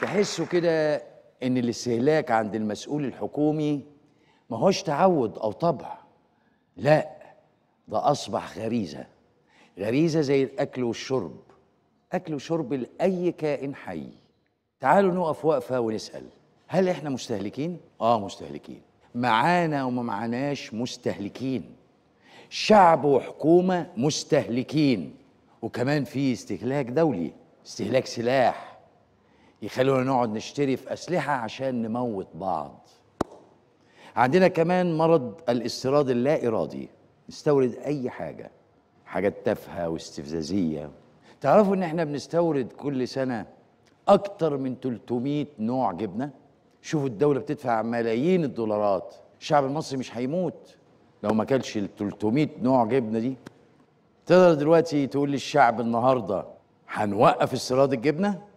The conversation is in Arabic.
تحسوا كده ان الاستهلاك عند المسؤول الحكومي ما هوش تعود او طبع لا ده اصبح غريزه غريزه زي الاكل والشرب اكل وشرب لاي كائن حي تعالوا نقف وقفه ونسال هل احنا مستهلكين اه مستهلكين معانا وما معناش مستهلكين شعب وحكومه مستهلكين وكمان في استهلاك دولي استهلاك سلاح يخلونا نقعد نشتري في أسلحة عشان نموت بعض عندنا كمان مرض الاستيراد اللا إرادي نستورد أي حاجة حاجات تافهة واستفزازية تعرفوا إن إحنا بنستورد كل سنة أكتر من 300 نوع جبنة شوفوا الدولة بتدفع ملايين الدولارات الشعب المصري مش هيموت لو ما كانش ال 300 نوع جبنة دي تقدر دلوقتي تقول للشعب النهاردة هنوقف استيراد الجبنة